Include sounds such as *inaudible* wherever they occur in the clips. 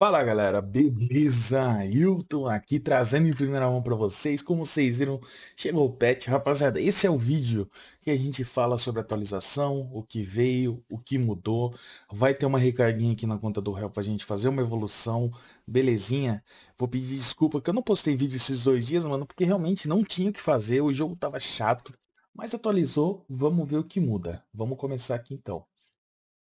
Fala galera, beleza? Hilton aqui trazendo em primeira mão para vocês. Como vocês viram, chegou o patch. Rapaziada, esse é o vídeo que a gente fala sobre atualização, o que veio, o que mudou. Vai ter uma recarguinha aqui na conta do réu pra gente fazer uma evolução, belezinha? Vou pedir desculpa que eu não postei vídeo esses dois dias, mano, porque realmente não tinha o que fazer, o jogo tava chato. Mas atualizou, vamos ver o que muda. Vamos começar aqui então.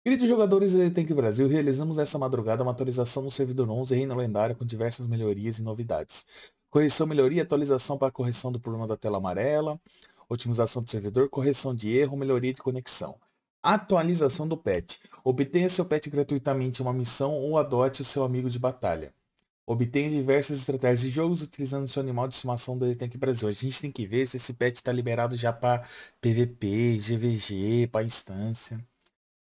Queridos jogadores da Tank Brasil, realizamos essa madrugada uma atualização no servidor 11 Reino Lendário com diversas melhorias e novidades. Correção, melhoria e atualização para correção do problema da tela amarela, otimização do servidor, correção de erro, melhoria de conexão. Atualização do pet. Obtenha seu pet gratuitamente em uma missão ou adote o seu amigo de batalha. Obtenha diversas estratégias de jogos utilizando seu animal de estimação da Tank Brasil. A gente tem que ver se esse pet está liberado já para PVP, GVG, para instância.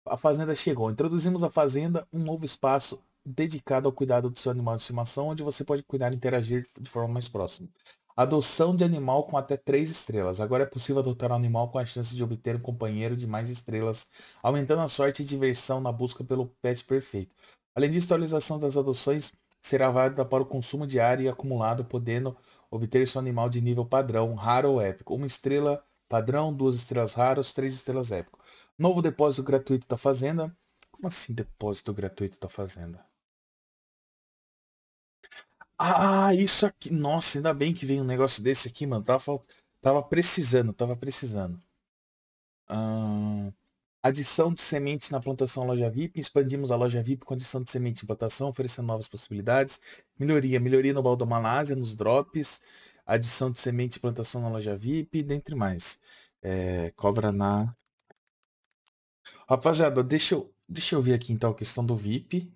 A Fazenda chegou. Introduzimos a Fazenda, um novo espaço dedicado ao cuidado do seu animal de estimação, onde você pode cuidar e interagir de forma mais próxima. Adoção de animal com até 3 estrelas. Agora é possível adotar um animal com a chance de obter um companheiro de mais estrelas, aumentando a sorte e diversão na busca pelo pet perfeito. Além disso, a atualização das adoções será válida para o consumo diário e acumulado, podendo obter seu animal de nível padrão, raro ou épico. Uma estrela Padrão, duas estrelas raras, três estrelas épico. Novo depósito gratuito da Fazenda. Como assim depósito gratuito da Fazenda? Ah, isso aqui. Nossa, ainda bem que veio um negócio desse aqui, mano. Tava, falt... tava precisando, tava precisando. Ah, adição de sementes na plantação loja VIP. Expandimos a loja VIP com adição de sementes em plantação, oferecendo novas possibilidades. Melhoria, melhoria no baldo Malásia, nos drops adição de sementes e plantação na loja VIP, dentre mais. É, cobra na... Rapaziada, deixa eu, deixa eu ver aqui então a questão do VIP.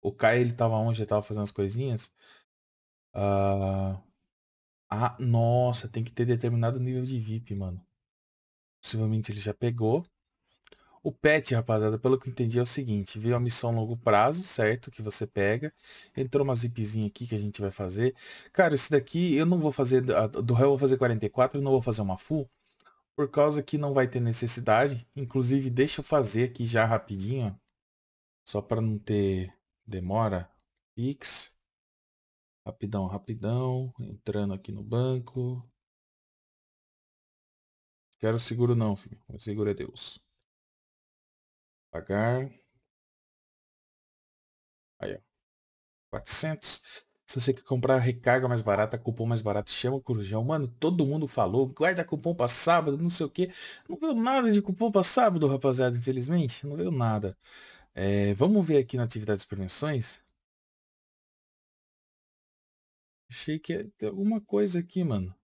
O Kai, ele tava onde? Ele tava fazendo as coisinhas. Ah, ah, nossa, tem que ter determinado nível de VIP, mano. Possivelmente ele já pegou. O pet, rapaziada, pelo que eu entendi é o seguinte, veio a missão longo prazo, certo? Que você pega. Entrou uma zipzinha aqui que a gente vai fazer. Cara, esse daqui eu não vou fazer, do réu eu vou fazer 44, eu não vou fazer uma full, por causa que não vai ter necessidade. Inclusive, deixa eu fazer aqui já rapidinho, só para não ter demora. Fix. Rapidão, rapidão. Entrando aqui no banco. Quero seguro não, filho. O seguro é Deus. Pagar. Aí, ó. 400. Se você quer comprar recarga mais barata, cupom mais barato, chama o Corujão. Mano, todo mundo falou, guarda cupom para sábado, não sei o que. Não veio nada de cupom para sábado, rapaziada, infelizmente. Não veio nada. É, vamos ver aqui na atividade de permissões. Achei que ia alguma coisa aqui, mano.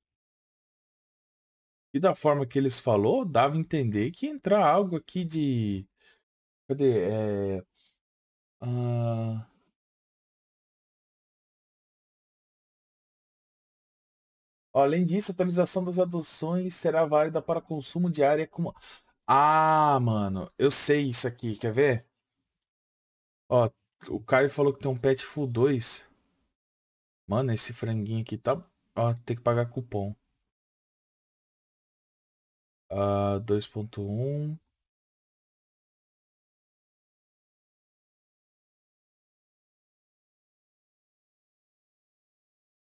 E da forma que eles falou, dava a entender que ia entrar algo aqui de Cadê? É... ah, Além disso, a atualização das adoções será válida para consumo de área como. Ah, mano, eu sei isso aqui, quer ver? Ó, o Caio falou que tem um pet full 2. Mano, esse franguinho aqui tá. Ó, tem que pagar cupom. Uh, ah, 2.1.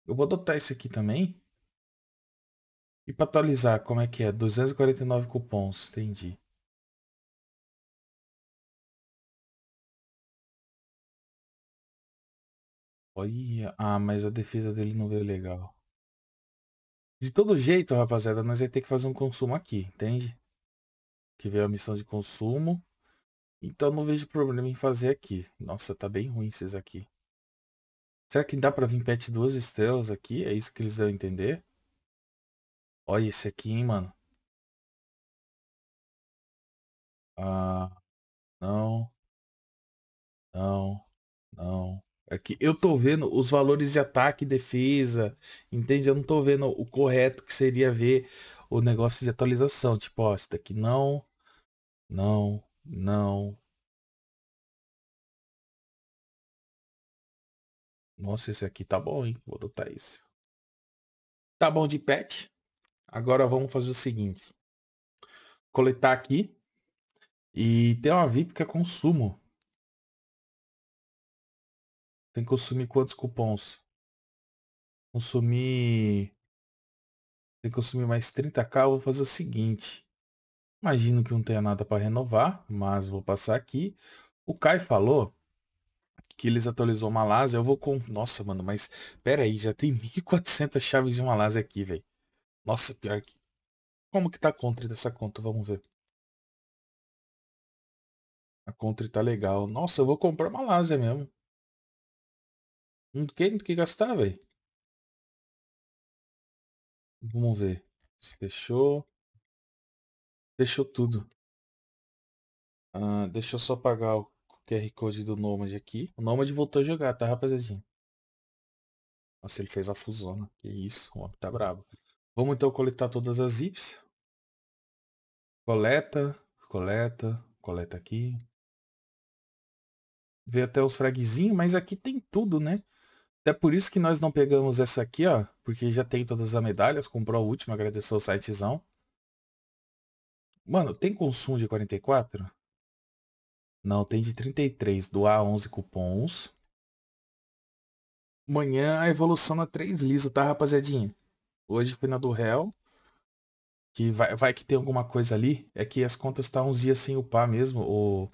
Eu vou adotar isso aqui também. E para atualizar, como é que é? 249 cupons, entendi. Olha, ah, mas a defesa dele não veio legal. De todo jeito, rapaziada, nós vamos ter que fazer um consumo aqui, entende? Que veio a missão de consumo. Então não vejo problema em fazer aqui. Nossa, tá bem ruim esses aqui. Será que dá pra vir pet duas estrelas aqui? É isso que eles dão a entender? Olha esse aqui, hein, mano. Ah, não. Não. Não. Aqui é eu tô vendo os valores de ataque e defesa. Entende? Eu não tô vendo o correto que seria ver o negócio de atualização. Tipo, ó, esse daqui não. Não. Não. Nossa, esse aqui tá bom, hein? Vou adotar esse. Tá bom de pet. Agora vamos fazer o seguinte. Coletar aqui. E tem uma VIP que é consumo. Tem que consumir quantos cupons? Consumir... Tem que consumir mais 30k. Eu vou fazer o seguinte. Imagino que não tenha nada para renovar, mas vou passar aqui. O Kai falou que eles atualizou Malásia, eu vou com... Nossa, mano, mas pera aí, já tem 1.400 chaves de Malásia aqui, velho. Nossa, pior que... Como que tá a contra dessa conta? Vamos ver. A contra tá legal. Nossa, eu vou comprar Malásia mesmo. Não tem que gastar, velho. Vamos ver. Fechou. Fechou tudo. Ah, deixa eu só pagar o QR Code do Nomad aqui. O Nomad voltou a jogar, tá, rapaziadinha? Nossa, ele fez a fusão Que isso, o homem tá brabo. Vamos então coletar todas as zips. Coleta, coleta, coleta aqui. Vê até os fragzinhos, mas aqui tem tudo, né? Até por isso que nós não pegamos essa aqui, ó. Porque já tem todas as medalhas. Comprou a última, agradeceu o sitezão. Mano, tem consumo de 44? Não, tem de 33, doar 11 cupons. Amanhã a evolução na 3 lisa, tá, rapaziadinha? Hoje foi na do réu. Que vai, vai que tem alguma coisa ali. É que as contas tá uns dias sem upar mesmo. O,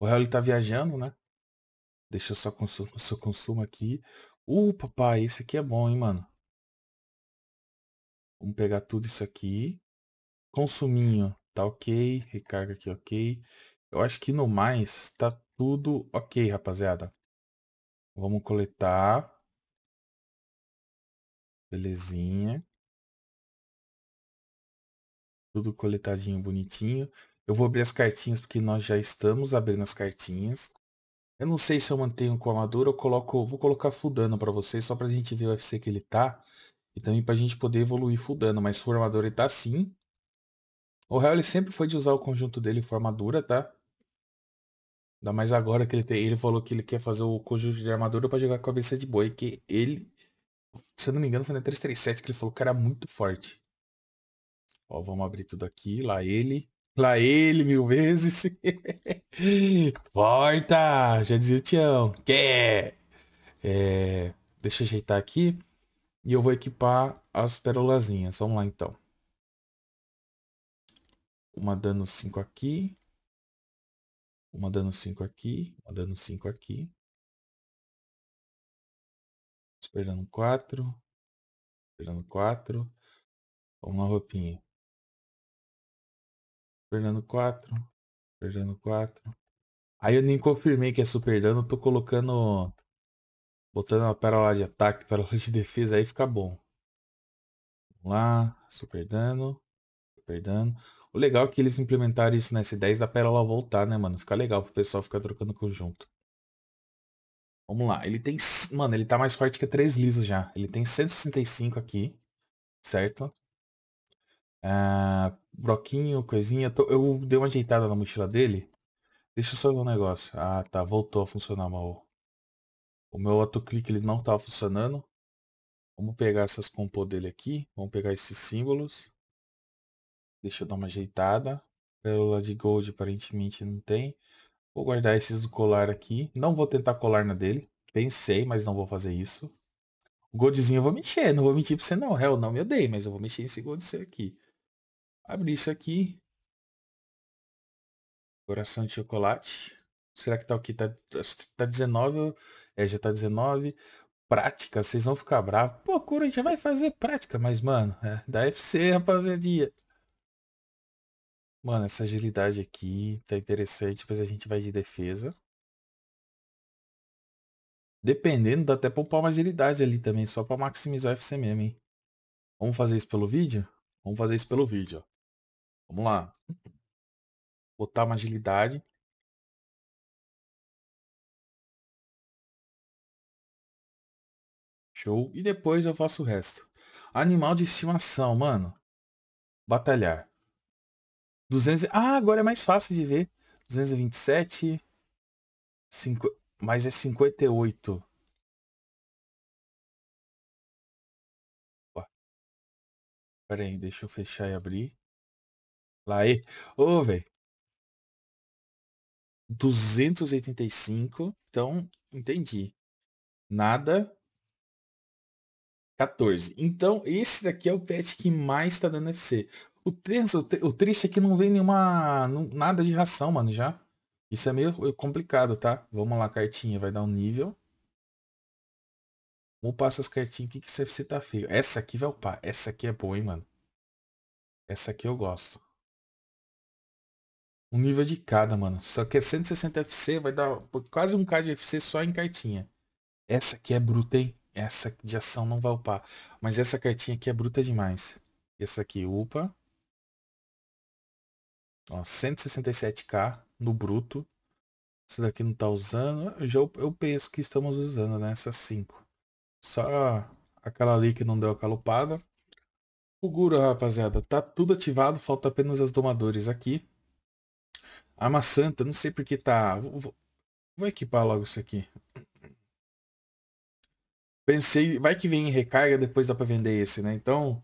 o réu ele tá viajando, né? Deixa eu só consumir só consumo aqui. Uh, papai, esse aqui é bom, hein, mano? Vamos pegar tudo isso aqui. Consuminho, tá ok. Recarga aqui, ok. Eu acho que no mais tá tudo ok, rapaziada. Vamos coletar. Belezinha. Tudo coletadinho, bonitinho. Eu vou abrir as cartinhas porque nós já estamos abrindo as cartinhas. Eu não sei se eu mantenho com o Amador ou coloco... Vou colocar Fudano pra vocês, só pra gente ver o UFC que ele tá. E também pra gente poder evoluir Fudano. Mas Formador ele tá sim. O Hell ele sempre foi de usar o conjunto dele em formadura, tá? Ainda mais agora que ele tem, ele falou que ele quer fazer o conjunto de armadura pra jogar com a cabeça de boi, que ele, se eu não me engano, foi na 337 que ele falou que era muito forte. Ó, vamos abrir tudo aqui, lá ele, lá ele mil vezes. *laughs* Porta, já dizia o Tião, quer. É, deixa eu ajeitar aqui. E eu vou equipar as perolazinhas. Vamos lá então. Uma dano 5 aqui. Uma dando 5 aqui, uma dando 5 aqui. Esperando 4. Esperando 4. Vamos lá, roupinha. Esperando 4. Esperando 4. Aí eu nem confirmei que é super dano, tô colocando... Botando uma pérola de ataque, *laughs* pérola de defesa, aí fica bom. Vamos lá, super dano, super dano. O legal é que eles implementaram isso na S10 da pérola voltar, né, mano? Fica legal pro pessoal ficar trocando conjunto. Vamos lá. Ele tem... Mano, ele tá mais forte que a 3 lisas já. Ele tem 165 aqui. Certo? Ah, broquinho, coisinha. Eu dei uma ajeitada na mochila dele. Deixa eu só ver um negócio. Ah, tá. Voltou a funcionar mal. O meu autoclique ele não tava tá funcionando. Vamos pegar essas compô dele aqui. Vamos pegar esses símbolos. Deixa eu dar uma ajeitada. Pérola de gold aparentemente não tem. Vou guardar esses do colar aqui. Não vou tentar colar na dele. Pensei, mas não vou fazer isso. O goldzinho eu vou mexer. Não vou mentir pra você não. Hell, não me odeio, mas eu vou mexer esse goldzinho aqui. Abrir isso aqui. Coração de chocolate. Será que tá aqui? Tá, tá 19. É, já tá 19. Prática, vocês vão ficar bravos. Pô, cura, a gente vai fazer prática, mas, mano, é da FC, rapaziadinha. Mano, essa agilidade aqui tá interessante. mas a gente vai de defesa. Dependendo, dá até poupar uma agilidade ali também, só pra maximizar o FC mesmo, hein? Vamos fazer isso pelo vídeo? Vamos fazer isso pelo vídeo, ó. Vamos lá. Botar uma agilidade. Show. E depois eu faço o resto. Animal de estimação, mano. Batalhar. 200... Ah, agora é mais fácil de ver. 227. 5... Mas é 58. Ué. Pera aí, deixa eu fechar e abrir. Lá aí. Ô, oh, velho. 285. Então, entendi. Nada. 14. Então, esse daqui é o pet que mais tá dando FC. O tenso, o, triste é que não vem nenhuma. nada de ração, mano, já. Isso é meio é complicado, tá? Vamos lá, cartinha. Vai dar um nível. Vamos passar as cartinhas que FC tá feio. Essa aqui vai upar. Essa aqui é boa, hein, mano. Essa aqui eu gosto. Um nível de cada, mano. Só que é 160 FC, vai dar quase um K de FC só em cartinha. Essa aqui é bruta, hein? Essa de ação não vai upar. Mas essa cartinha aqui é bruta demais. Essa aqui upa. Ó, 167k no bruto. Isso daqui não tá usando. Eu, já, eu penso que estamos usando, né? Essas 5. Só aquela ali que não deu a calupada. O Guru, rapaziada, tá tudo ativado. Falta apenas as domadores aqui. A maçanta, não sei porque tá... Vou, vou, vou equipar logo isso aqui. Pensei, vai que vem em recarga, depois dá pra vender esse, né? Então,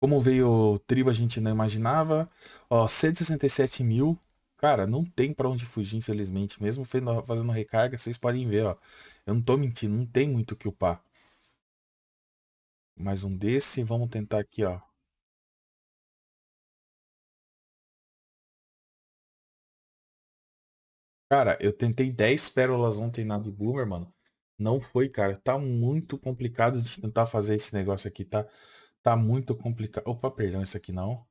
como veio tribo, a gente não imaginava. Ó, 167 mil. Cara, não tem para onde fugir, infelizmente. Mesmo fazendo recarga, vocês podem ver, ó. Eu não tô mentindo, não tem muito o que upar. Mais um desse. Vamos tentar aqui, ó. Cara, eu tentei 10 pérolas ontem na do Boomer, mano. Não foi, cara. Tá muito complicado de tentar fazer esse negócio aqui, tá? Tá muito complicado. Opa, perdão, isso aqui não.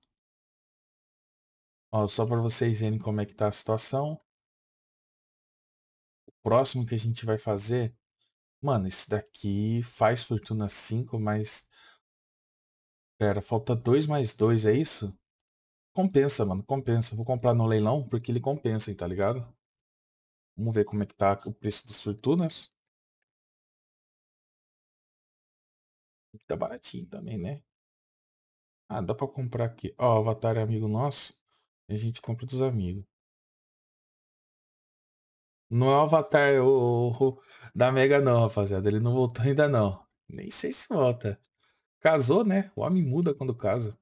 Ó, só para vocês verem como é que tá a situação. O próximo que a gente vai fazer... Mano, esse daqui faz fortuna 5, mas... Pera, falta 2 mais 2, é isso? Compensa, mano, compensa. Vou comprar no leilão porque ele compensa, hein, tá ligado? Vamos ver como é que tá o preço dos fortunas. Tá baratinho também, né? Ah, dá pra comprar aqui. Ó, oh, avatar é amigo nosso. A gente compra dos amigos. Não é o avatar o, o, da Mega não, rapaziada. Ele não voltou ainda não. Nem sei se volta. Casou, né? O homem muda quando casa.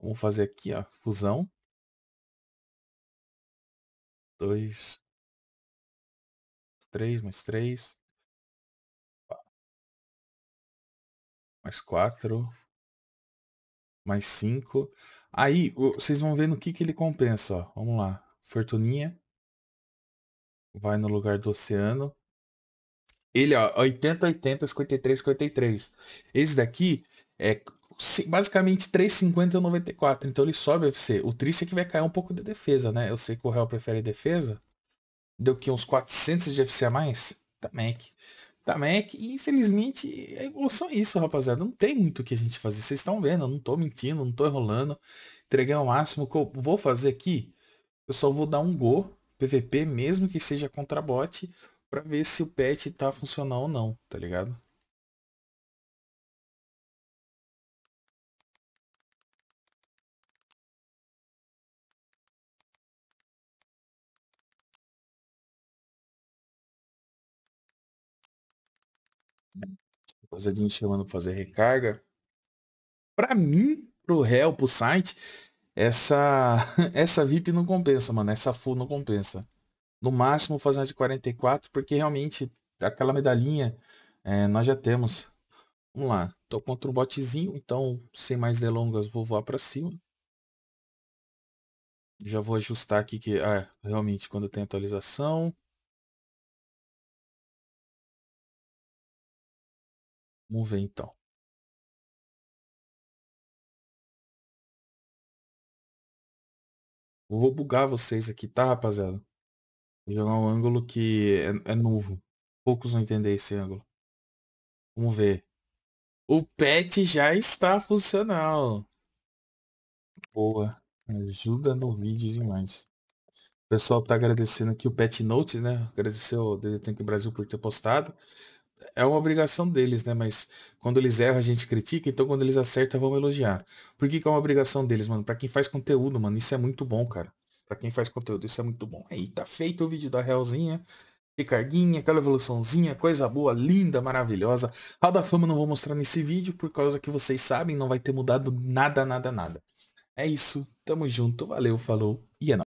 Vamos fazer aqui, ó. Fusão. Dois. Três, mais três. mais 4, mais 5. Aí, vocês vão ver no que, que ele compensa, ó. Vamos lá. Fortuninha. Vai no lugar do oceano. Ele, ó, 80, 80, 53, 53. Esse daqui é basicamente 350 e 94. Então ele sobe FC. O triste é que vai cair um pouco de defesa, né? Eu sei que o réu prefere defesa. Deu que uns 400 de FC a mais? Tá, Mac da Mac. É infelizmente, é só isso, rapaziada. Não tem muito o que a gente fazer. Vocês estão vendo, eu não tô mentindo, não tô enrolando. Entreguei o máximo que eu vou fazer aqui. Eu só vou dar um go, PVP, mesmo que seja contra bot, pra ver se o pet tá funcionando ou não, tá ligado? Fazadinho chamando para fazer recarga. Para mim, pro réu, pro site, essa *laughs* essa VIP não compensa, mano. Essa full não compensa. No máximo fazer mais de 44, porque realmente aquela medalhinha é, nós já temos. Vamos lá. Tô contra um botezinho, então sem mais delongas vou voar para cima. Já vou ajustar aqui que ah, realmente quando tem atualização. Vamos ver então. Eu vou bugar vocês aqui, tá, rapaziada? Vou jogar um ângulo que é, é novo. Poucos vão entender esse ângulo. Vamos ver. O pet já está funcional. Boa. Ajuda no vídeo demais. O pessoal tá agradecendo aqui o Pet Note, né? Agradecer ao DDTank Brasil por ter postado é uma obrigação deles, né? Mas quando eles erram, a gente critica, então quando eles acertam, vamos elogiar. Por que, que é uma obrigação deles, mano? Para quem faz conteúdo, mano, isso é muito bom, cara. Para quem faz conteúdo, isso é muito bom. Aí, tá feito o vídeo da realzinha. Ricardinha, aquela evoluçãozinha, coisa boa, linda, maravilhosa. Hall da Fama não vou mostrar nesse vídeo, por causa que vocês sabem, não vai ter mudado nada, nada, nada. É isso, tamo junto, valeu, falou e é nóis.